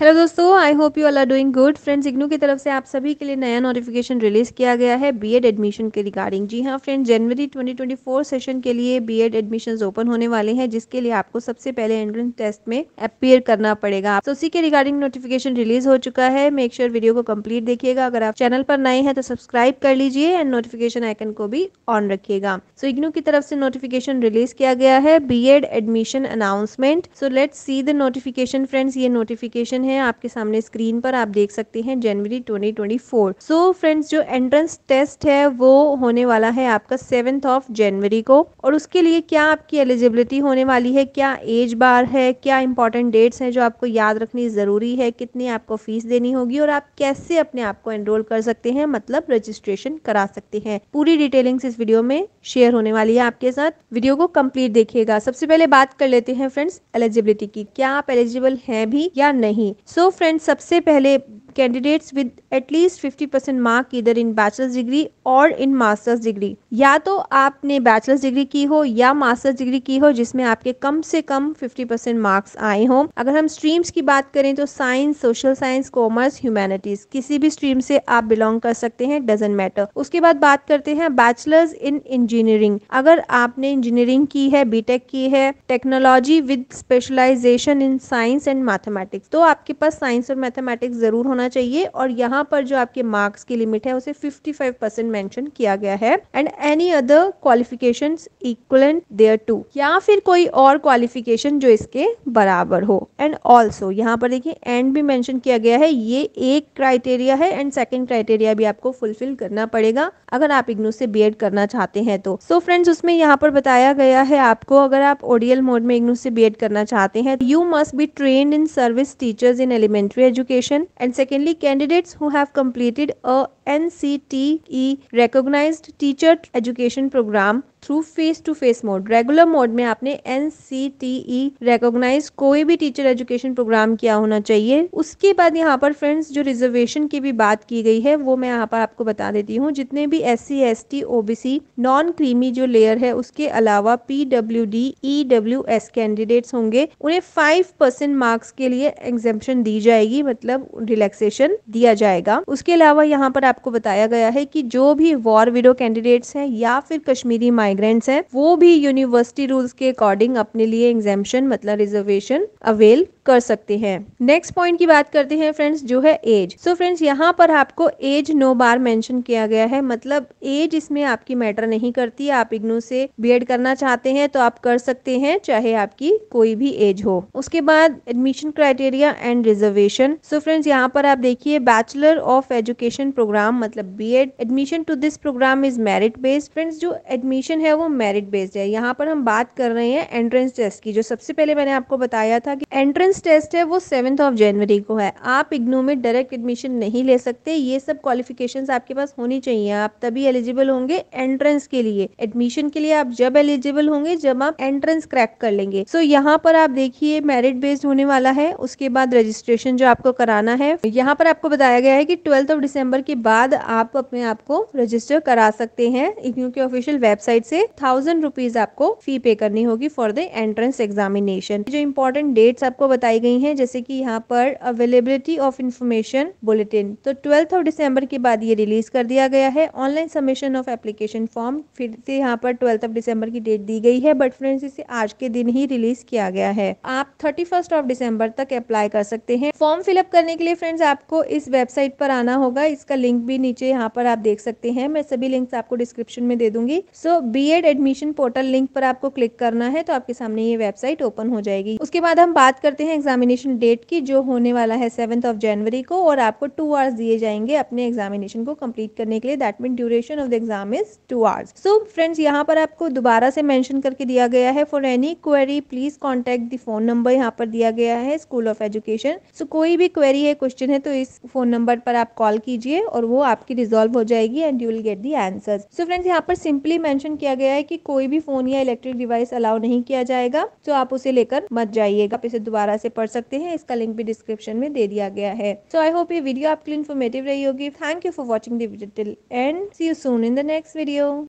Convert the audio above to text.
hello दोस्तों I hope you all are doing good friends IGNOU की तरफ से आप सभी के लिए नया नोटिफिकेशन रिलीज़ किया गया है बीएड एडमिशन के रिगार्डिंग जी हाँ फ्रेंड्स जनवरी 2024 सेशन के लिए बीएड एडमिशंस ओपन होने वाले हैं जिसके लिए आपको सबसे पहले एंट्रेंस टेस्ट में अपियर करना पड़ेगा तो उसी के रिगार्डिंग नोटिफिकेशन रिलीज हो चुका है मेक श्योर sure वीडियो को कम्प्लीट देखिएगा अगर आप चैनल पर नए हैं तो सब्सक्राइब कर लीजिए एंड नोटिफिकेशन आइकन को भी ऑन रखिएगा सो इग्नू की तरफ से नोटिफिकेशन रिलीज किया गया है B admission announcement so let see the notification friends ये नोटिफिकेशन है आपके सामने स्क्रीन पर आप देख सकते हैं जनवरी 2024 सो फ्रेंड्स जो एंट्रेंस टेस्ट है वो होने वाला है आपका सेवेंथ ऑफ जनवरी को और उसके लिए क्या आपकी एलिजिबिलिटी होने वाली है क्या एज बार है क्या इंपॉर्टेंट डेट्स हैं जो आपको याद रखनी ज़रूरी है कितनी आपको फीस देनी होगी और आप कैसे अपने आप को एनरोल कर सकते हैं मतलब रजिस्ट्रेशन करा सकते हैं पूरी डिटेलिंग्स इस वीडियो में शेयर होने वाली है आपके साथ वीडियो को कंप्लीट देखिएगा सबसे पहले बात कर लेते हैं फ्रेंड्स एलिजिबिलिटी की क्या आप एलिजिबल हैं भी या नहीं सो so फ्रेंड्स सबसे पहले candidates with atleast fifty percent mark इधर इन बैचलर्स डिग्री और इन मास्टर्स डिग्री या तो आपने बैचलर्स डिग्री की हो या मास्टर्स डिग्री की हो जिसमें आपके कम से कम फिफ्टी परसेंट मार्क्स आए हों अगर हम स्ट्रीम्स की बात करें तो science social science commerce humanities किसी भी स्ट्रीम से आप बिलोंग कर सकते हैं डजेंट मैटर उसके बाद बात करते हैं बैचलर्स इन इंजीनियरिंग अगर आपने इंजीनियरिंग की है बीटेक की है technology with specialisation in science and mathematics तो आपके पास साइंस और मैथमेटिक्स जरूर होना होना चाहिए और यहाँ पर जो आपके मार्क्स की लिमिट है उसे 55 परसेंट मैंशन किया गया है and any other qualification equal thereto या फिर कोई और क्वालिफिकेशन जो इसके बराबर हो एंड ऑल्सो यहाँ पर देखिए एंड भी मैंशन किया गया है ये एक क्राइटेरिया है एंड सेकेंड क्राइटेरिया भी आपको फुलफिल करना पड़ेगा अगर आप इग्नू से बी करना चाहते हैं तो सो so फ्रेंड्स उसमें यहाँ पर बताया गया है आपको अगर आप ओडियल मोड में इग्नू से बी करना चाहते हैं you must be train in service teachers in elementary education and second Secondly, candidates who have completed a NCTE recognized teacher education program through face to face mode regular mode में आपने N C T E recognise कोई भी teacher education programme किया होना चाहिए उसके बाद यहाँ पर फ्रेंड्स जो रिजर्वेशन की भी बात की गई है वो मैं यहाँ पर आपको बता देती हूँ जितने भी S C S T O B C non creamy जो लेयर है उसके अलावा P W D E W S candidates होंगे उन्हें फाइव परसेंट मार्क्स के लिए एग्जेम्पन दी जाएगी मतलब रिलैक्सेशन दिया जाएगा उसके अलावा यहाँ पर आपको बताया गया है कि जो भी वॉर विडो कैंडिडेट्स हैं या फिर कश्मीरी माइग्रेंट माइग्रेंट्स हैं वो भी यूनिवर्सिटी रूल्स के अकॉर्डिंग अपने लिए एग्जामेशन मतलब रिजर्वेशन अवेल कर सकते हैं नेक्स्ट पॉइंट की बात करते हैं फ्रेंड्स जो है एज सो फ्रेंड्स यहाँ पर आपको एज नो बार मेंशन किया गया है मतलब एज इसमें आपकी मैटर नहीं करती आप इग्नू से बी करना चाहते हैं तो आप कर सकते हैं चाहे आपकी कोई भी एज हो उसके बाद admission criteria and reservation so friends यहाँ पर आप देखिए बैचलर ऑफ एजुकेशन प्रोग्राम मतलब B admission to this programme is merit based friends जो एडमिशन है है वो मेरिट बेस्ड है यहाँ पर हम बात कर रहे हैं एंट्रेंस टेस्ट की जो सबसे पहले मैंने आपको बताया था कि एंट्रेंस टेस्ट है वो सेवन्थ ऑफ जनवरी को है आप इग्नू में डायरेक्ट एडमिशन नहीं ले सकते ये सब क्वालिफिकेशन आपके पास होनी चाहिए आप तभी एलिजिबल होंगे एंट्रेंस के लिए एडमिशन के लिए आप जब एलिजिबल होंगे जब आप एंट्रेंस क्रैक कर लेंगे सो so, यहाँ पर आप देखिए मेरिट बेस्ड होने वाला है उसके बाद रजिस्ट्रेशन जो आपको कराना है यहाँ पर आपको बताया गया है कि ट्वेल्थ ऑफ डिसम्बर के बाद आप अपने आप को रजिस्टर करा सकते हैं इग्नू के ऑफिशियल वेबसाइट से थाउजेंड रुपीज आपको फी पे करनी होगी फॉर द एंट्रेंस एग्जामिनेशन जो इम्पोर्टेंट डेट्स आपको बताई गई हैं जैसे कि यहाँ पर अवेलेबिलिटी ऑफ इन्फॉर्मेशन बुलेटिन तो ट्वेल्थ ऑफ डिसम्बर के बाद ये रिलीज कर दिया गया है online submission of application form फिर से यहाँ पर ट्वेल्थ ऑफ डिसम्बर की डेट दी गई है बट फ्रेंड्स इसे आज के दिन ही रिलीज किया गया है आप थर्टी फर्स्ट ऑफ डिसम्बर तक अप्लाई कर सकते हैं फॉर्म फिलअप करने के लिए फ्रेंड्स आपको इस वेबसाइट पर आना होगा इसका लिंक भी नीचे यहाँ पर आप देख सकते हैं मैं सभी लिंक्स आपको डिस्क्रिप्शन में दे दूंगी so so, B Ed admission portal link पर आपको क्लिक करना है तो आपके सामने ये वेबसाइट ओपन हो जाएगी उसके बाद हम बात करते हैं एग्जामिनेशन डेट की जो होने वाला है सेवन ऑफ जनवरी को और आपको टू आवर्स दिए जाएंगे अपने एग्जामिनेशन को कम्प्लीट करने के लिए that mean duration of the exam is two hours so friends यहाँ पर आपको दोबारा से मैंशन करके दिया गया है for any query please contact the phone number यहाँ पर दिया गया है स्कूल ऑफ एजुकेशन सो कोई भी क्वेरी है क्वेश्चन है तो इस फोन नंबर पर आप कॉल कीजिए और वो आपकी रिजोल्व हो जाएगी and you will get the answer so friends यहाँ पर सिंपली मैंशन किया किया गया है कि कोई भी फोन या इलेक्ट्रिक डिवाइस अलाउ नहीं किया जाएगा तो आप उसे लेकर मत जाइएगा आप इसे दोबारा से पढ़ सकते हैं इसका लिंक भी डिस्क्रिप्शन में दे दिया गया है सो आई होप ये वीडियो आपके लिए इन्फॉर्मेटिव रही होगी thank you for watching the till end see you soon in the next video